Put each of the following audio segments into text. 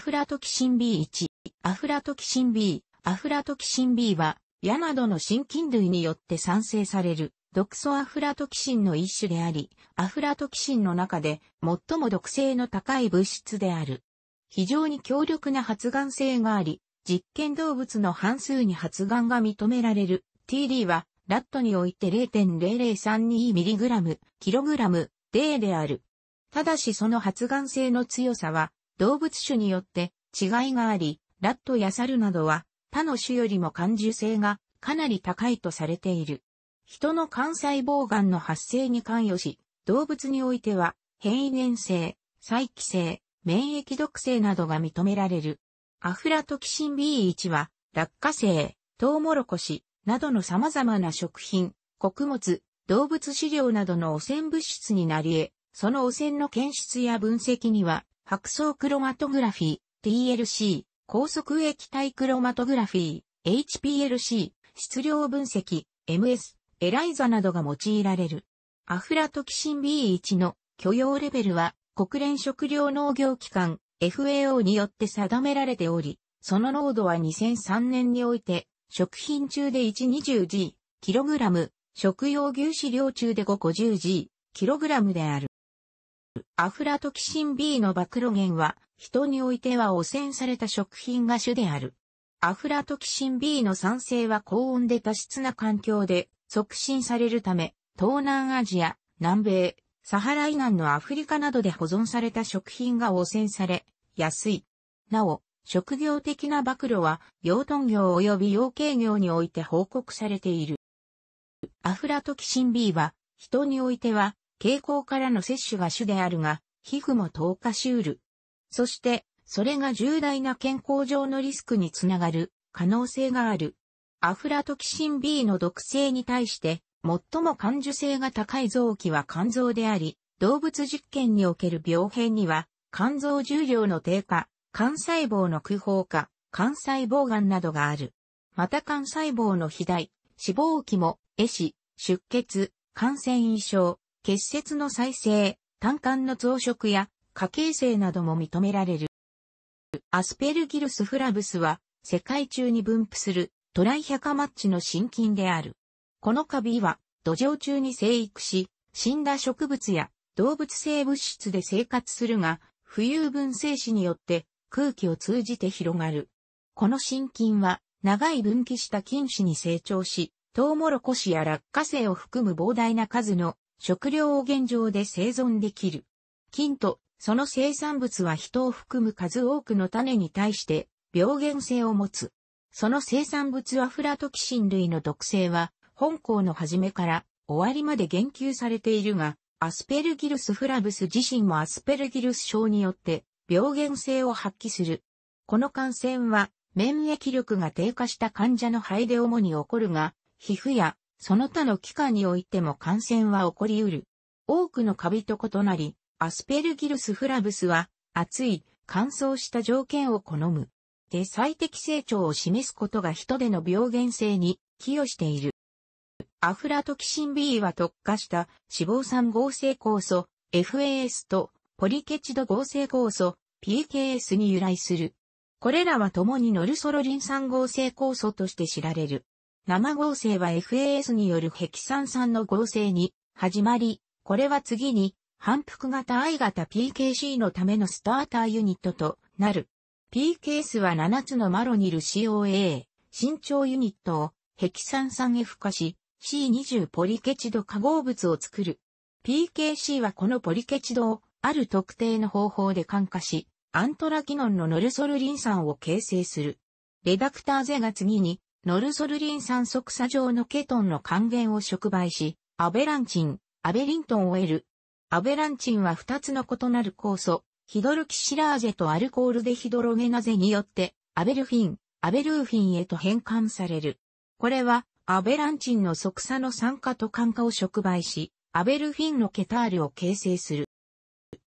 フラトキシン B1、アフラトキシン B、アフラトキシン B は、矢などの真菌類によって産生される、毒素アフラトキシンの一種であり、アフラトキシンの中で最も毒性の高い物質である。非常に強力な発がん性があり、実験動物の半数に発がんが認められる TD は、ラットにおいて 0.0032mg、kg、D である。ただしその発がん性の強さは、動物種によって違いがあり、ラットやサルなどは他の種よりも感受性がかなり高いとされている。人の肝細胞癌の発生に関与し、動物においては変異年性、再帰性、免疫毒性などが認められる。アフラトキシン B1 は落花生、トウモロコシなどの様々な食品、穀物、動物飼料などの汚染物質になり得、その汚染の検出や分析には白層クロマトグラフィー、TLC、高速液体クロマトグラフィー、HPLC、質量分析、MS、エライザなどが用いられる。アフラトキシン B1 の許容レベルは国連食糧農業機関 FAO によって定められており、その濃度は2003年において食品中で 120G、キログラム、食用牛飼料中で 550G、キログラムである。アフラトキシン B の暴露源は、人においては汚染された食品が主である。アフラトキシン B の酸性は高温で多湿な環境で促進されるため、東南アジア、南米、サハラナ南のアフリカなどで保存された食品が汚染され、安い。なお、職業的な暴露は、養豚業及び養鶏業において報告されている。アフラトキシン B は、人においては、蛍光からの摂取が主であるが、皮膚も透過しうる。そして、それが重大な健康上のリスクにつながる可能性がある。アフラトキシン B の毒性に対して、最も感受性が高い臓器は肝臓であり、動物実験における病変には、肝臓重量の低下、肝細胞の空砲化、肝細胞癌などがある。また肝細胞の肥大、脂肪期も、壊死、出血、感染異症、結節の再生、単管の増殖や、家系性なども認められる。アスペルギルスフラブスは、世界中に分布するトライヒャカマッチの新菌である。このカビは土壌中に生育し、死んだ植物や動物性物質で生活するが、浮遊分生死によって空気を通じて広がる。この新菌は長い分岐した菌糸に成長し、トウモロコシや落花生を含む膨大な数の食料を現状で生存できる。菌と、その生産物は人を含む数多くの種に対して病原性を持つ。その生産物はフラトキシン類の毒性は、本校の始めから終わりまで言及されているが、アスペルギルスフラブス自身もアスペルギルス症によって病原性を発揮する。この感染は免疫力が低下した患者の肺で主に起こるが、皮膚やその他の期間においても感染は起こり得る。多くのカビと異なり、アスペルギルスフラブスは、暑い、乾燥した条件を好む。で最適成長を示すことが人での病原性に寄与している。アフラトキシン B は特化した脂肪酸合成酵素 FAS とポリケチド合成酵素 PKS に由来する。これらは共にノルソロリン酸合成酵素として知られる。生合成は FAS によるヘキサン酸の合成に始まり、これは次に反復型 I 型 PKC のためのスターターユニットとなる。P k s は7つのマロニル COA、身長ユニットをヘキサン酸 F 化し、C20 ポリケチド化合物を作る。PKC はこのポリケチドをある特定の方法で感化し、アントラキノンのノルソルリン酸を形成する。レダクターゼが次にノルソルリン酸即鎖状のケトンの還元を触媒し、アベランチン、アベリントンを得る。アベランチンは2つの異なる酵素、ヒドルキシラーゼとアルコールデヒドロゲナゼによって、アベルフィン、アベルーフィンへと変換される。これは、アベランチンの即鎖の酸化と酸化を触媒し、アベルフィンのケタールを形成する。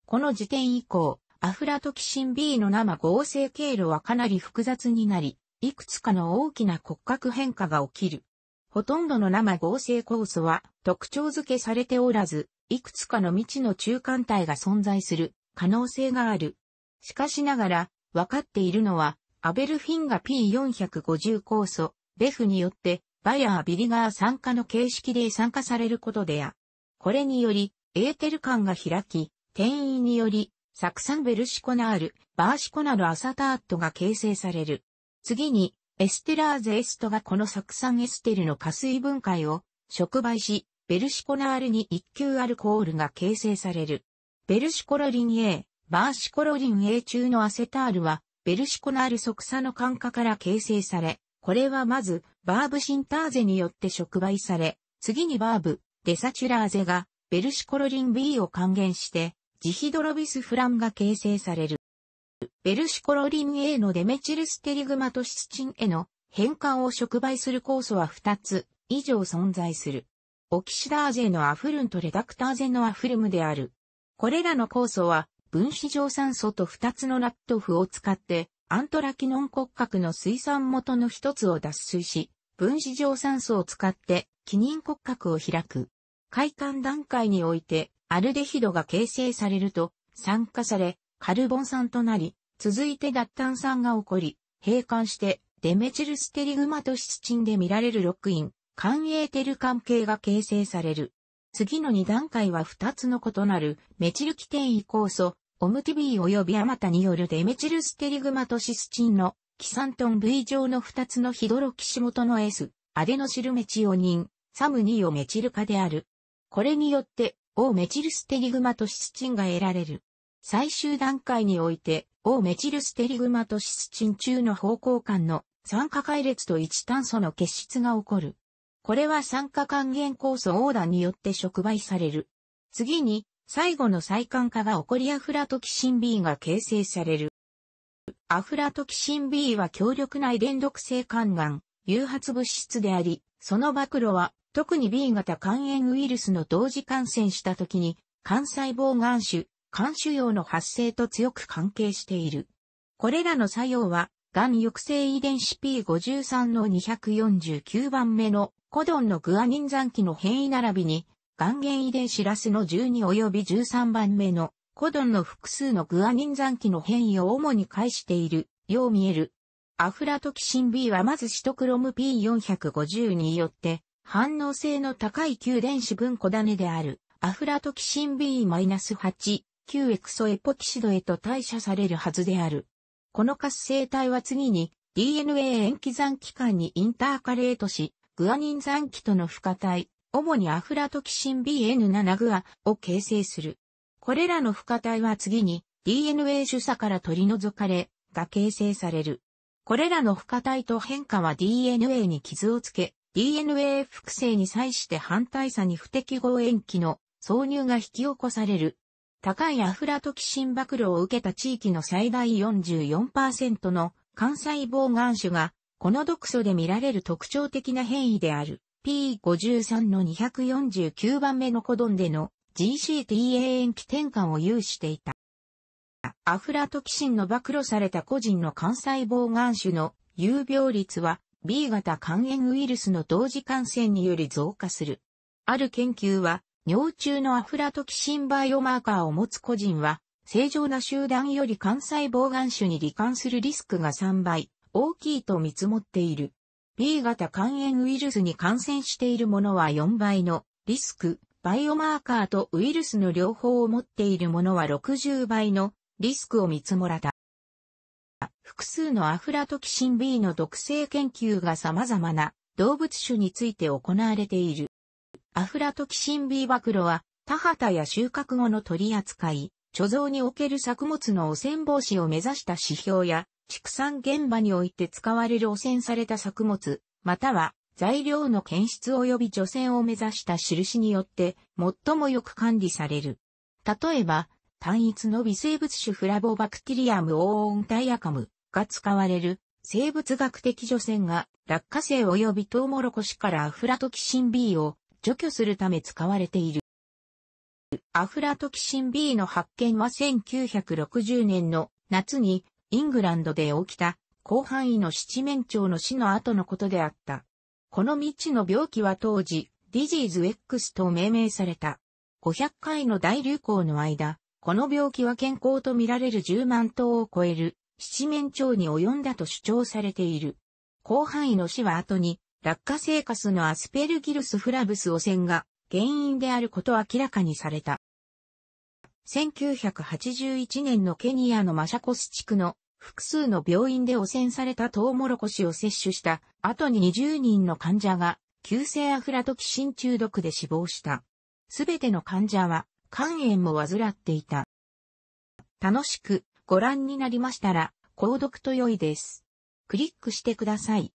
この時点以降、アフラトキシン B の生合成経路はかなり複雑になり、いくつかの大きな骨格変化が起きる。ほとんどの生合成酵素は特徴付けされておらず、いくつかの未知の中間体が存在する可能性がある。しかしながら、分かっているのは、アベルフィンガ P450 酵素、ベフによって、バヤー・ビリガー酸化の形式で酸化されることであ。これにより、エーテル間が開き、転移により、酢酸ベルシコナール、バーシコナルアサタートが形成される。次に、エステラーゼエストがこの酢酸エステルの加水分解を触媒し、ベルシコナールに一級アルコールが形成される。ベルシコロリン A、バーシコロリン A 中のアセタールは、ベルシコナール即差の酸化から形成され、これはまず、バーブシンターゼによって触媒され、次にバーブ、デサチュラーゼが、ベルシコロリン B を還元して、ジヒドロビスフランが形成される。ベルシコロリン A のデメチルステリグマとシスチンへの変換を触媒する酵素は2つ以上存在する。オキシダーゼのアフルンとレダクターゼのアフルムである。これらの酵素は分子上酸素と2つのラットフを使ってアントラキノン骨格の水酸元の1つを脱水し、分子上酸素を使って気認骨格を開く。開管段階においてアルデヒドが形成されると酸化されカルボン酸となり、続いて脱炭酸が起こり、閉館してデメチルステリグマとシスチンで見られるロックイン、関エーテル関係が形成される。次の2段階は2つの異なるメチル基転移酵素、オムティビー及びアマタによるデメチルステリグマとシスチンのキサントン類上の2つのヒドロキシ元の S、アデノシルメチオニン、サムニオメチル化である。これによって、オーメチルステリグマとシスチンが得られる。最終段階において、オーメチルステリグマとシスチン中の方向間の酸化解列と一炭素の結出が起こる。これは酸化還元酵素オーダによって触媒される。次に、最後の再還化が起こりアフラトキシン B が形成される。アフラトキシン B は強力な遺伝毒性肝がん、誘発物質であり、その暴露は、特に B 型肝炎ウイルスの同時感染した時に、肝細胞癌種、肝腫瘍の発生と強く関係している。これらの作用は、がん抑制遺伝子 P53 の249番目のコドンのグアニン残機の変異並びに、元ん原遺伝子ラスの12及び13番目のコドンの複数のグアニン残機の変異を主に介している、よう見える。アフラトキシン B はまずシトクロム P450 によって、反応性の高い旧電子分子種である、アフラトキシン B-8 旧エクソエポキシドへと代謝されるはずである。この活性体は次に DNA 塩基残器間にインターカレートし、グアニン残器との付加体、主にアフラトキシン BN7 グアを形成する。これらの付加体は次に DNA 主査から取り除かれ、が形成される。これらの付加体と変化は DNA に傷をつけ、DNA 複製に際して反対差に不適合塩基の挿入が引き起こされる高いアフラトキシン暴露を受けた地域の最大44%の肝細胞癌種が、この毒素で見られる特徴的な変異である P53 の249番目のコドンでの GCTA 延期転換を有していた。アフラトキシンの暴露された個人の肝細胞癌種の有病率は B 型肝炎ウイルスの同時感染により増加する。ある研究は尿中のアフラトキシンバイオマーカーを持つ個人は、正常な集団より肝細胞癌種に罹患するリスクが3倍大きいと見積もっている。B 型肝炎ウイルスに感染しているものは4倍のリスク、バイオマーカーとウイルスの両方を持っているものは60倍のリスクを見積もらた。複数のアフラトキシン B の毒性研究が様々な動物種について行われている。アフラトキシン B 暴露は、田畑や収穫後の取り扱い、貯蔵における作物の汚染防止を目指した指標や、畜産現場において使われる汚染された作物、または材料の検出及び除染を目指した印によって最もよく管理される。例えば、単一の微生物種フラボバクティリアムオーオンタイアカムが使われる生物学的除染が落花生及びトウモロコシからアフラトキシン B を除去するため使われている。アフラトキシン B の発見は1960年の夏にイングランドで起きた広範囲の七面鳥の死の後のことであった。この未知の病気は当時、ディジーズ X と命名された。500回の大流行の間、この病気は健康と見られる10万頭を超える七面鳥に及んだと主張されている。広範囲の死は後に落下生活のアスペルギルス・フラブス汚染が原因であること明らかにされた。1981年のケニアのマシャコス地区の複数の病院で汚染されたトウモロコシを摂取した後に20人の患者が急性アフラトキシン中毒で死亡した。すべての患者は肝炎も患っていた。楽しくご覧になりましたら、購読と良いです。クリックしてください。